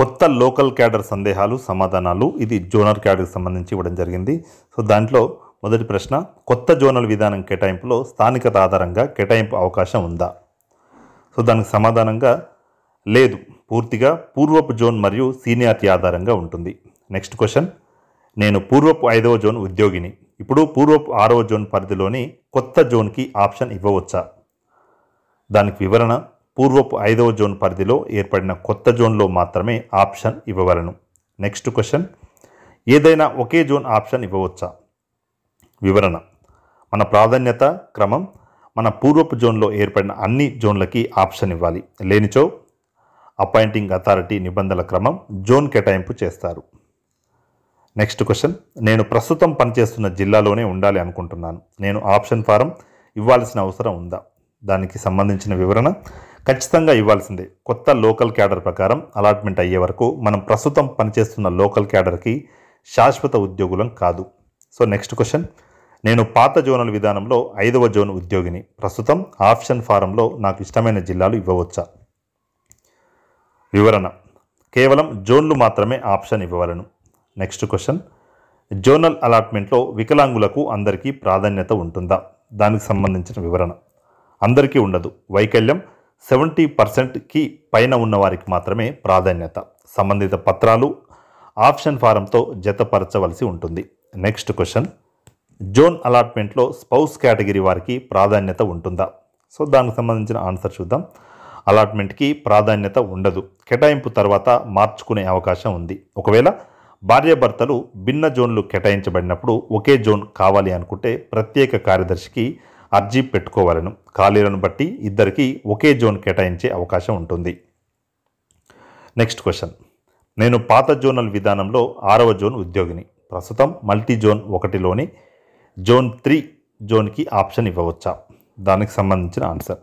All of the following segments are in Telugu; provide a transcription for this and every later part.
కొత్త లోకల్ క్యాడర్ సందేహాలు సమాధానాలు ఇది జోనల్ క్యాడర్కి సంబంధించి ఇవ్వడం జరిగింది సో దాంట్లో మొదటి ప్రశ్న కొత్త జోనల్ విధానం కేటాయింపులో స్థానికత ఆధారంగా కేటాయింపు అవకాశం ఉందా సో దానికి సమాధానంగా లేదు పూర్తిగా పూర్వపు జోన్ మరియు సీనియారిటీ ఆధారంగా ఉంటుంది నెక్స్ట్ క్వశ్చన్ నేను పూర్వపు ఐదవ జోన్ ఉద్యోగిని ఇప్పుడు పూర్వపు ఆరవ జోన్ పరిధిలోని కొత్త జోన్కి ఆప్షన్ ఇవ్వవచ్చా దానికి వివరణ పూర్వపు ఐదవ జోన్ పరిధిలో ఏర్పడిన కొత్త జోన్లో మాత్రమే ఆప్షన్ ఇవ్వవలను నెక్స్ట్ క్వశ్చన్ ఏదైనా ఒకే జోన్ ఆప్షన్ ఇవ్వవచ్చా వివరణ మన ప్రాధాన్యత క్రమం మన పూర్వపు జోన్లో ఏర్పడిన అన్ని జోన్లకి ఆప్షన్ ఇవ్వాలి లేనిచో అపాయింటింగ్ అథారిటీ నిబంధనల క్రమం జోన్ కేటాయింపు చేస్తారు నెక్స్ట్ క్వశ్చన్ నేను ప్రస్తుతం పనిచేస్తున్న జిల్లాలోనే ఉండాలి అనుకుంటున్నాను నేను ఆప్షన్ ఫారం ఇవ్వాల్సిన అవసరం ఉందా దానికి సంబంధించిన వివరణ ఖచ్చితంగా ఇవ్వాల్సిందే కొత్త లోకల్ క్యాడర్ ప్రకారం అలాట్మెంట్ అయ్యే వరకు మనం ప్రస్తుతం పనిచేస్తున్న లోకల్ క్యాడర్కి శాశ్వత ఉద్యోగులం కాదు సో నెక్స్ట్ క్వశ్చన్ నేను పాత జోనల్ విధానంలో ఐదవ జోన్ ఉద్యోగిని ప్రస్తుతం ఆప్షన్ ఫారంలో నాకు ఇష్టమైన జిల్లాలు ఇవ్వవచ్చా వివరణ కేవలం జోన్లు మాత్రమే ఆప్షన్ ఇవ్వవలను నెక్స్ట్ క్వశ్చన్ జోనల్ అలాట్మెంట్లో వికలాంగులకు అందరికీ ప్రాధాన్యత ఉంటుందా దానికి సంబంధించిన వివరణ అందరికీ ఉండదు వైకల్యం సెవెంటీ పర్సెంట్కి పైన ఉన్నవారికి మాత్రమే ప్రాధాన్యత సంబంధిత పత్రాలు ఆప్షన్ ఫారంతో జతపరచవలసి ఉంటుంది నెక్స్ట్ క్వశ్చన్ జోన్ అలాట్మెంట్లో స్పౌస్ కేటగిరీ వారికి ప్రాధాన్యత ఉంటుందా సో దానికి సంబంధించిన ఆన్సర్ చూద్దాం అలాట్మెంట్కి ప్రాధాన్యత ఉండదు కేటాయింపు తర్వాత మార్చుకునే అవకాశం ఉంది ఒకవేళ భార్యాభర్తలు భిన్న జోన్లు కేటాయించబడినప్పుడు ఒకే జోన్ కావాలి అనుకుంటే ప్రత్యేక కార్యదర్శికి అర్జీ పెట్టుకోవాలను ఖాళీలను బట్టి ఇద్దరికి ఒకే జోన్ కేటాయించే అవకాశం ఉంటుంది నెక్స్ట్ క్వశ్చన్ నేను పాత జోనల్ విధానంలో ఆరవ జోన్ ఉద్యోగిని ప్రస్తుతం మల్టీ జోన్ ఒకటిలోని జోన్ త్రీ జోన్కి ఆప్షన్ ఇవ్వవచ్చా దానికి సంబంధించిన ఆన్సర్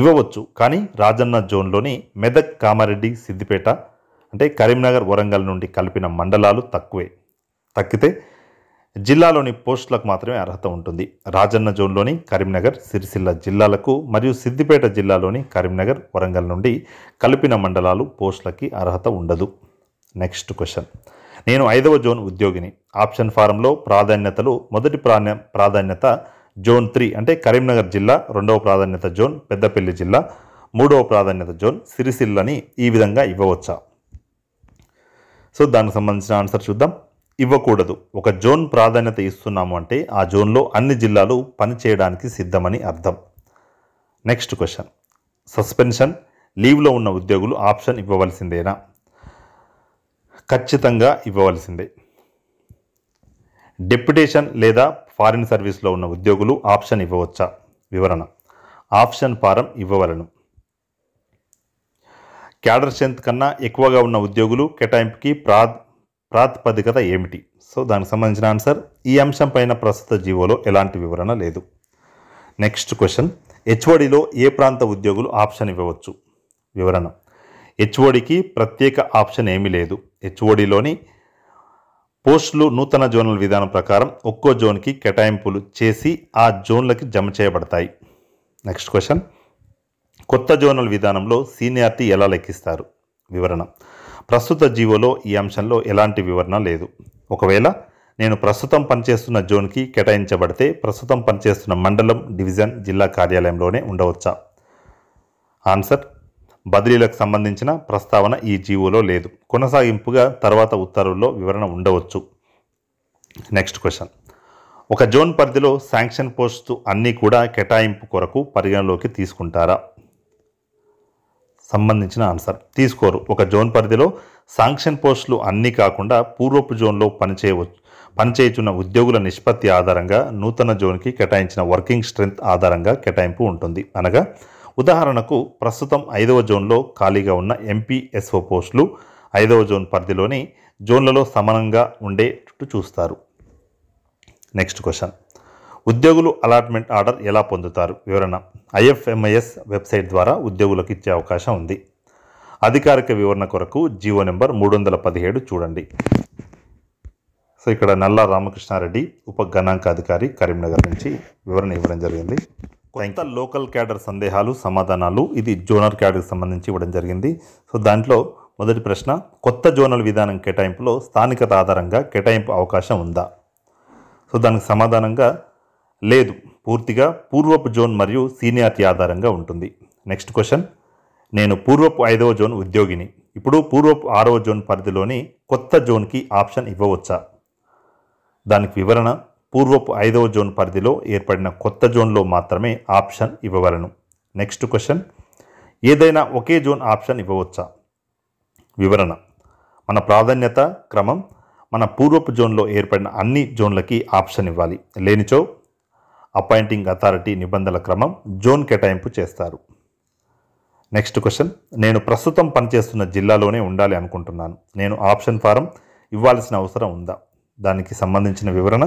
ఇవ్వవచ్చు కానీ రాజన్న జోన్లోని మెదక్ కామారెడ్డి సిద్దిపేట అంటే కరీంనగర్ వరంగల్ నుండి కలిపిన మండలాలు తక్కువే తక్కితే జిల్లాలోని పోస్టులకు మాత్రమే అర్హత ఉంటుంది రాజన్న జోన్లోని కరీంనగర్ సిరిసిల్ల జిల్లాలకు మరియు సిద్దిపేట జిల్లాలోని కరీంనగర్ వరంగల్ నుండి కలిపిన మండలాలు పోస్టులకి అర్హత ఉండదు నెక్స్ట్ క్వశ్చన్ నేను ఐదవ జోన్ ఉద్యోగిని ఆప్షన్ ఫారంలో ప్రాధాన్యతలు మొదటి ప్రాణ ప్రాధాన్యత జోన్ త్రీ అంటే కరీంనగర్ జిల్లా రెండవ ప్రాధాన్యత జోన్ పెద్దపల్లి జిల్లా మూడవ ప్రాధాన్యత జోన్ సిరిసిల్లని ఈ విధంగా ఇవ్వవచ్చా సో దానికి సంబంధించిన ఆన్సర్ చూద్దాం ఇవ్వకూడదు ఒక జోన్ ప్రాధాన్యత ఇస్తున్నాము అంటే ఆ జోన్లో అన్ని జిల్లాలు పనిచేయడానికి సిద్ధమని అర్థం నెక్స్ట్ క్వశ్చన్ సస్పెన్షన్ లీవ్లో ఉన్న ఉద్యోగులు ఆప్షన్ ఇవ్వవలసిందేనా ఖచ్చితంగా ఇవ్వవలసిందే డెప్యుటేషన్ లేదా ఫారిన్ సర్వీస్లో ఉన్న ఉద్యోగులు ఆప్షన్ ఇవ్వవచ్చా వివరణ ఆప్షన్ ఫారం ఇవ్వవలను క్యాడర్ స్ట్రెంత్ కన్నా ఎక్కువగా ఉన్న ఉద్యోగులు కేటాయింపుకి ప్రా ప్రాతిపదికత ఏమిటి సో దానికి సంబంధించిన ఆన్సర్ ఈ అంశం పైన ప్రస్తుత జీవోలో ఎలాంటి వివరణ లేదు నెక్స్ట్ క్వశ్చన్ హెచ్ఓడిలో ఏ ప్రాంత ఉద్యోగులు ఆప్షన్ ఇవ్వవచ్చు వివరణ హెచ్ఓడికి ప్రత్యేక ఆప్షన్ ఏమీ లేదు హెచ్ఓడిలోని పోస్టులు నూతన జోనల్ విధానం ప్రకారం ఒక్కో జోన్కి కేటాయింపులు చేసి ఆ జోన్లకి జమ చేయబడతాయి నెక్స్ట్ క్వశ్చన్ కొత్త జోనల్ విధానంలో సీనియారిటీ ఎలా లెక్కిస్తారు వివరణ ప్రస్తుత జీవోలో ఈ అంశంలో ఎలాంటి వివరణ లేదు ఒకవేళ నేను ప్రస్తుతం పనిచేస్తున్న జోన్కి కేటాయించబడితే ప్రస్తుతం పనిచేస్తున్న మండలం డివిజన్ జిల్లా కార్యాలయంలోనే ఉండవచ్చా ఆన్సర్ బదిలీలకు సంబంధించిన ప్రస్తావన ఈ జీవోలో లేదు కొనసాగింపుగా తర్వాత ఉత్తర్వుల్లో వివరణ ఉండవచ్చు నెక్స్ట్ క్వశ్చన్ ఒక జోన్ పరిధిలో శాంక్షన్ పోస్టు అన్నీ కూడా కేటాయింపు కొరకు పరిగణలోకి తీసుకుంటారా సంబంధించిన ఆన్సర్ తీసుకోరు ఒక జోన్ పరిధిలో శాంక్షన్ పోస్టులు అన్నీ కాకుండా పూర్వపు జోన్లో పనిచేయవ పనిచేయుచున్న ఉద్యోగుల నిష్పత్తి ఆధారంగా నూతన జోన్కి కేటాయించిన వర్కింగ్ స్ట్రెంగ్త్ ఆధారంగా కేటాయింపు ఉంటుంది అనగా ఉదాహరణకు ప్రస్తుతం ఐదవ జోన్లో ఖాళీగా ఉన్న ఎంపీఎస్ఓ పోస్టులు ఐదవ జోన్ పరిధిలోని జోన్లలో సమానంగా ఉండేటట్టు చూస్తారు నెక్స్ట్ క్వశ్చన్ ఉద్యోగులు అలాట్మెంట్ ఆర్డర్ ఎలా పొందుతారు వివరణ ఐఎఫ్ఎంఐఎస్ వెబ్సైట్ ద్వారా ఉద్యోగులకు ఇచ్చే అవకాశం ఉంది అధికారిక వివరణ కొరకు జీవో నెంబర్ మూడు వందల పదిహేడు చూడండి సో ఇక్కడ నల్లా రామకృష్ణారెడ్డి ఉప గణాంక అధికారి కరీంనగర్ నుంచి వివరణ ఇవ్వడం జరిగింది కొంత లోకల్ క్యాడర్ సందేహాలు సమాధానాలు ఇది జోనల్ క్యాడర్కి సంబంధించి ఇవ్వడం జరిగింది సో దాంట్లో మొదటి ప్రశ్న కొత్త జోనల్ విధానం కేటాయింపులో స్థానికత ఆధారంగా కేటాయింపు అవకాశం ఉందా సో దానికి సమాధానంగా లేదు పూర్తిగా పూర్వపు జోన్ మరియు సీనియారిటీ ఆధారంగా ఉంటుంది నెక్స్ట్ క్వశ్చన్ నేను పూర్వపు ఐదవ జోన్ ఉద్యోగిని ఇప్పుడు పూర్వపు ఆరవ జోన్ పరిధిలోని కొత్త జోన్కి ఆప్షన్ ఇవ్వవచ్చా దానికి వివరణ పూర్వపు ఐదవ జోన్ పరిధిలో ఏర్పడిన కొత్త జోన్లో మాత్రమే ఆప్షన్ ఇవ్వవలను నెక్స్ట్ క్వశ్చన్ ఏదైనా ఒకే జోన్ ఆప్షన్ ఇవ్వవచ్చా వివరణ మన ప్రాధాన్యత క్రమం మన పూర్వపు జోన్లో ఏర్పడిన అన్ని జోన్లకి ఆప్షన్ ఇవ్వాలి లేనిచో అపాయింటింగ్ అథారిటీ నిబంధనల క్రమం జోన్ కేటాయింపు చేస్తారు నెక్స్ట్ క్వశ్చన్ నేను ప్రస్తుతం పనిచేస్తున్న జిల్లాలోనే ఉండాలి అనుకుంటున్నాను నేను ఆప్షన్ ఫారం ఇవ్వాల్సిన అవసరం ఉందా దానికి సంబంధించిన వివరణ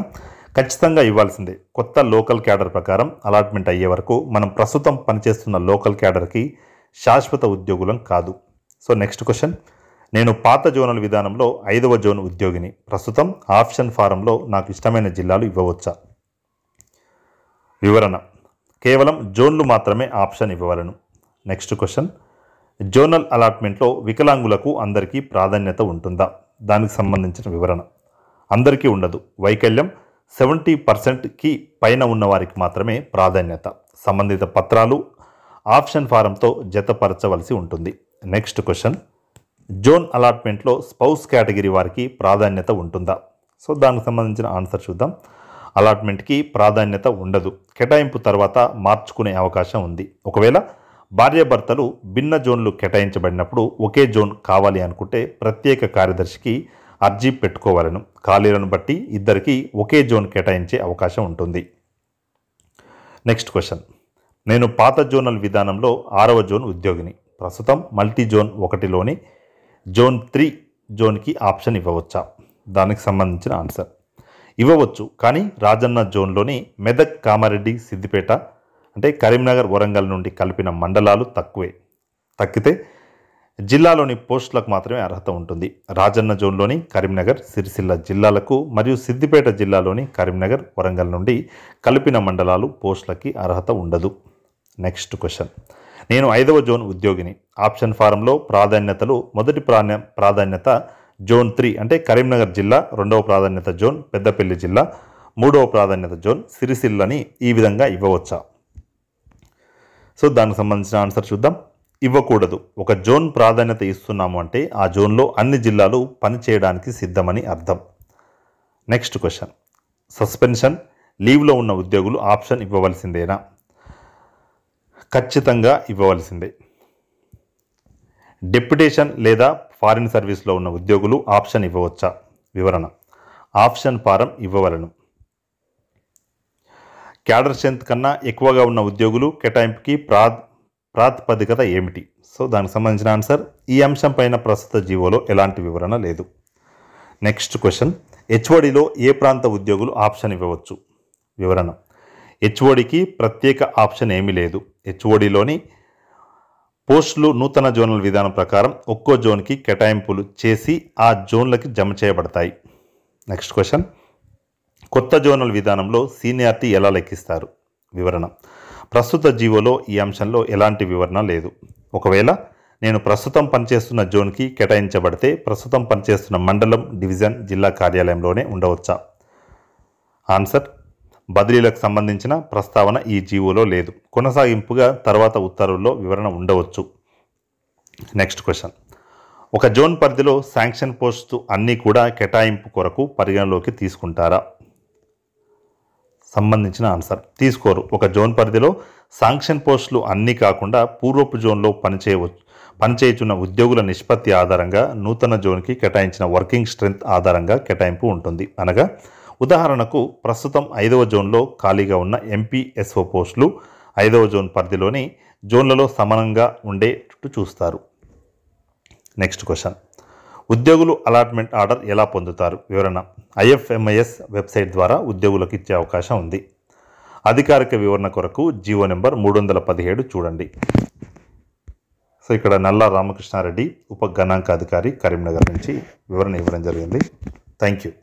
ఖచ్చితంగా ఇవ్వాల్సిందే కొత్త లోకల్ క్యాడర్ ప్రకారం అలాట్మెంట్ అయ్యే వరకు మనం ప్రస్తుతం పనిచేస్తున్న లోకల్ క్యాడర్కి శాశ్వత ఉద్యోగులం కాదు సో నెక్స్ట్ క్వశ్చన్ నేను పాత జోనల్ విధానంలో ఐదవ జోన్ ఉద్యోగిని ప్రస్తుతం ఆప్షన్ ఫారంలో నాకు ఇష్టమైన జిల్లాలు ఇవ్వవచ్చా వివరణ కేవలం జోన్లు మాత్రమే ఆప్షన్ ఇవ్వవలను నెక్స్ట్ క్వశ్చన్ జోనల్ అలాట్మెంట్లో వికలాంగులకు అందరికీ ప్రాధాన్యత ఉంటుందా దానికి సంబంధించిన వివరణ అందరికీ ఉండదు వైకల్యం సెవెంటీ పర్సెంట్కి పైన ఉన్నవారికి మాత్రమే ప్రాధాన్యత సంబంధిత పత్రాలు ఆప్షన్ ఫారంతో జతపరచవలసి ఉంటుంది నెక్స్ట్ క్వశ్చన్ జోన్ అలాట్మెంట్లో స్పౌస్ కేటగిరీ వారికి ప్రాధాన్యత ఉంటుందా సో దానికి సంబంధించిన ఆన్సర్ చూద్దాం అలాట్మెంట్కి ప్రాధాన్యత ఉండదు కేటాయింపు తర్వాత మార్చుకునే అవకాశం ఉంది ఒకవేళ భార్యాభర్తలు భిన్న జోన్లు కేటాయించబడినప్పుడు ఒకే జోన్ కావాలి అనుకుంటే ప్రత్యేక కార్యదర్శికి అర్జీ పెట్టుకోవాలను ఖాళీలను బట్టి ఇద్దరికి ఒకే జోన్ కేటాయించే అవకాశం ఉంటుంది నెక్స్ట్ క్వశ్చన్ నేను పాత జోనల్ విధానంలో ఆరవ జోన్ ఉద్యోగిని ప్రస్తుతం మల్టీ జోన్ ఒకటిలోని జోన్ త్రీ జోన్కి ఆప్షన్ ఇవ్వవచ్చా దానికి సంబంధించిన ఆన్సర్ ఇవ్వవచ్చు కానీ రాజన్న జోన్లోని మెదక్ కామారెడ్డి సిద్దిపేట అంటే కరీంనగర్ వరంగల్ నుండి కలిపిన మండలాలు తక్కువే తక్కితే జిల్లాలోని పోస్టులకు మాత్రమే అర్హత ఉంటుంది రాజన్న జోన్లోని కరీంనగర్ సిరిసిల్ల జిల్లాలకు మరియు సిద్దిపేట జిల్లాలోని కరీంనగర్ వరంగల్ నుండి కలిపిన మండలాలు పోస్టులకి అర్హత ఉండదు నెక్స్ట్ క్వశ్చన్ నేను ఐదవ జోన్ ఉద్యోగిని ఆప్షన్ ఫారంలో ప్రాధాన్యతలు మొదటి ప్రాధాన్యత జోన్ త్రీ అంటే కరీంనగర్ జిల్లా రెండవ ప్రాధాన్యత జోన్ పెద్దపల్లి జిల్లా మూడవ ప్రాధాన్యత జోన్ సిరిసిల్లని ఈ విధంగా ఇవ్వవచ్చా సో దానికి సంబంధించిన ఆన్సర్ చూద్దాం ఇవ్వకూడదు ఒక జోన్ ప్రాధాన్యత ఇస్తున్నాము అంటే ఆ జోన్లో అన్ని జిల్లాలు పనిచేయడానికి సిద్ధమని అర్థం నెక్స్ట్ క్వశ్చన్ సస్పెన్షన్ లీవ్లో ఉన్న ఉద్యోగులు ఆప్షన్ ఇవ్వవలసిందేనా ఖచ్చితంగా ఇవ్వవలసిందే డెప్యుటేషన్ లేదా ఫారిన్ సర్వీస్లో ఉన్న ఉద్యోగులు ఆప్షన్ ఇవ్వవచ్చా వివరణ ఆప్షన్ ఫారం ఇవ్వవలను క్యాడర్ స్ట్రెంత్ కన్నా ఎక్కువగా ఉన్న ఉద్యోగులు కేటాయింపుకి ప్రా ప్రాతిపదికత ఏమిటి సో దానికి సంబంధించిన ఆన్సర్ ఈ అంశం పైన ప్రస్తుత జీవోలో ఎలాంటి వివరణ లేదు నెక్స్ట్ క్వశ్చన్ హెచ్ఓడిలో ఏ ప్రాంత ఉద్యోగులు ఆప్షన్ ఇవ్వవచ్చు వివరణ హెచ్ఓడికి ప్రత్యేక ఆప్షన్ ఏమీ లేదు హెచ్ఓడిలోని పోస్టులు నూతన జోనల్ విధానం ప్రకారం ఒక్కో జోన్కి కేటాయింపులు చేసి ఆ జోన్లకి జమ చేయబడతాయి నెక్స్ట్ క్వశ్చన్ కొత్త జోనల్ విధానంలో సీనియారిటీ ఎలా లెక్కిస్తారు వివరణ ప్రస్తుత జీవోలో ఈ అంశంలో ఎలాంటి వివరణ లేదు ఒకవేళ నేను ప్రస్తుతం పనిచేస్తున్న జోన్కి కేటాయించబడితే ప్రస్తుతం పనిచేస్తున్న మండలం డివిజన్ జిల్లా కార్యాలయంలోనే ఉండవచ్చా ఆన్సర్ బదిలీలకు సంబంధించిన ప్రస్తావన ఈ జీవోలో లేదు కొనసాగింపుగా తర్వాత ఉత్తర్వుల్లో వివరణ ఉండవచ్చు నెక్స్ట్ క్వశ్చన్ ఒక జోన్ పరిధిలో శాంక్షన్ పోస్టు అన్నీ కూడా కేటాయింపు కొరకు పరిగణలోకి తీసుకుంటారా సంబంధించిన ఆన్సర్ తీసుకోరు ఒక జోన్ పరిధిలో శాంక్షన్ పోస్టులు అన్నీ కాకుండా పూర్వపు జోన్లో పనిచేయవ పనిచేయుచున్న ఉద్యోగుల నిష్పత్తి ఆధారంగా నూతన జోన్కి కేటాయించిన వర్కింగ్ స్ట్రెంత్ ఆధారంగా కేటాయింపు ఉంటుంది అనగా ఉదాహరణకు ప్రస్తుతం ఐదవ జోన్లో ఖాళీగా ఉన్న ఎంపీఎస్ఓ పోస్టులు ఐదవ జోన్ పరిధిలోని జోన్లలో సమానంగా ఉండేటట్టు చూస్తారు నెక్స్ట్ క్వశ్చన్ ఉద్యోగులు అలాట్మెంట్ ఆర్డర్ ఎలా పొందుతారు వివరణ ఐఎఫ్ఎంఐఎస్ వెబ్సైట్ ద్వారా ఉద్యోగులకు ఇచ్చే అవకాశం ఉంది అధికారిక వివరణ కొరకు జీవో నెంబర్ మూడు వందల పదిహేడు చూడండి సో ఇక్కడ నల్లా రామకృష్ణారెడ్డి ఉప గణాంకాధికారి కరీంనగర్ నుంచి వివరణ ఇవ్వడం జరిగింది థ్యాంక్ యూ